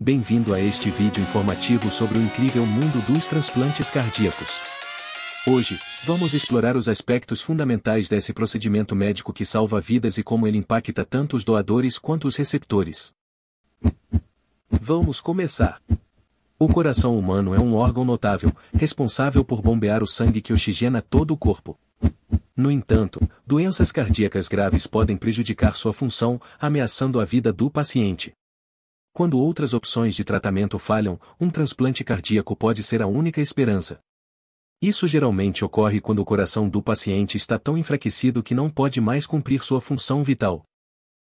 Bem-vindo a este vídeo informativo sobre o incrível mundo dos transplantes cardíacos. Hoje, vamos explorar os aspectos fundamentais desse procedimento médico que salva vidas e como ele impacta tanto os doadores quanto os receptores. Vamos começar! O coração humano é um órgão notável, responsável por bombear o sangue que oxigena todo o corpo. No entanto, doenças cardíacas graves podem prejudicar sua função, ameaçando a vida do paciente. Quando outras opções de tratamento falham, um transplante cardíaco pode ser a única esperança. Isso geralmente ocorre quando o coração do paciente está tão enfraquecido que não pode mais cumprir sua função vital.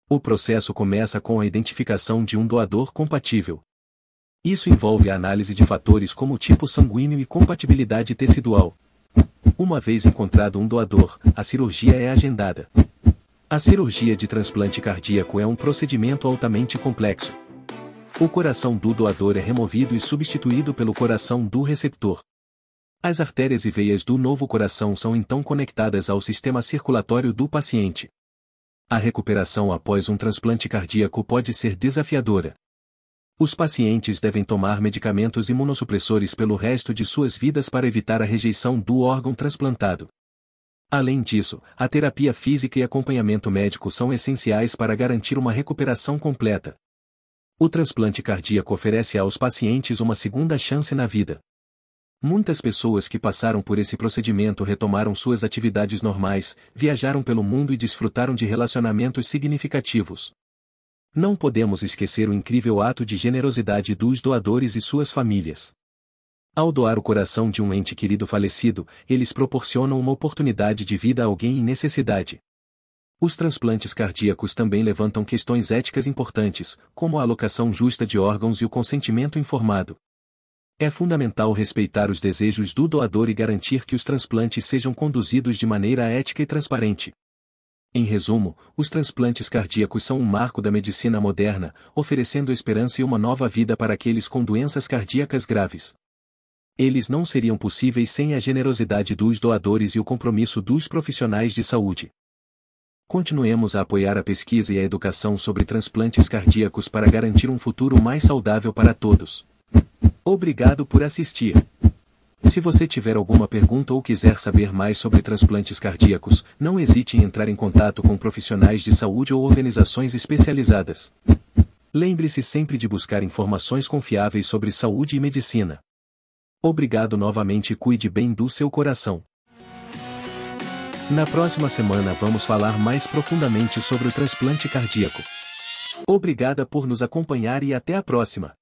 O processo começa com a identificação de um doador compatível. Isso envolve a análise de fatores como tipo sanguíneo e compatibilidade tecidual. Uma vez encontrado um doador, a cirurgia é agendada. A cirurgia de transplante cardíaco é um procedimento altamente complexo o coração do doador é removido e substituído pelo coração do receptor. As artérias e veias do novo coração são então conectadas ao sistema circulatório do paciente. A recuperação após um transplante cardíaco pode ser desafiadora. Os pacientes devem tomar medicamentos imunossupressores pelo resto de suas vidas para evitar a rejeição do órgão transplantado. Além disso, a terapia física e acompanhamento médico são essenciais para garantir uma recuperação completa. O transplante cardíaco oferece aos pacientes uma segunda chance na vida. Muitas pessoas que passaram por esse procedimento retomaram suas atividades normais, viajaram pelo mundo e desfrutaram de relacionamentos significativos. Não podemos esquecer o incrível ato de generosidade dos doadores e suas famílias. Ao doar o coração de um ente querido falecido, eles proporcionam uma oportunidade de vida a alguém em necessidade. Os transplantes cardíacos também levantam questões éticas importantes, como a alocação justa de órgãos e o consentimento informado. É fundamental respeitar os desejos do doador e garantir que os transplantes sejam conduzidos de maneira ética e transparente. Em resumo, os transplantes cardíacos são um marco da medicina moderna, oferecendo esperança e uma nova vida para aqueles com doenças cardíacas graves. Eles não seriam possíveis sem a generosidade dos doadores e o compromisso dos profissionais de saúde. Continuemos a apoiar a pesquisa e a educação sobre transplantes cardíacos para garantir um futuro mais saudável para todos. Obrigado por assistir. Se você tiver alguma pergunta ou quiser saber mais sobre transplantes cardíacos, não hesite em entrar em contato com profissionais de saúde ou organizações especializadas. Lembre-se sempre de buscar informações confiáveis sobre saúde e medicina. Obrigado novamente e cuide bem do seu coração. Na próxima semana vamos falar mais profundamente sobre o transplante cardíaco. Obrigada por nos acompanhar e até a próxima!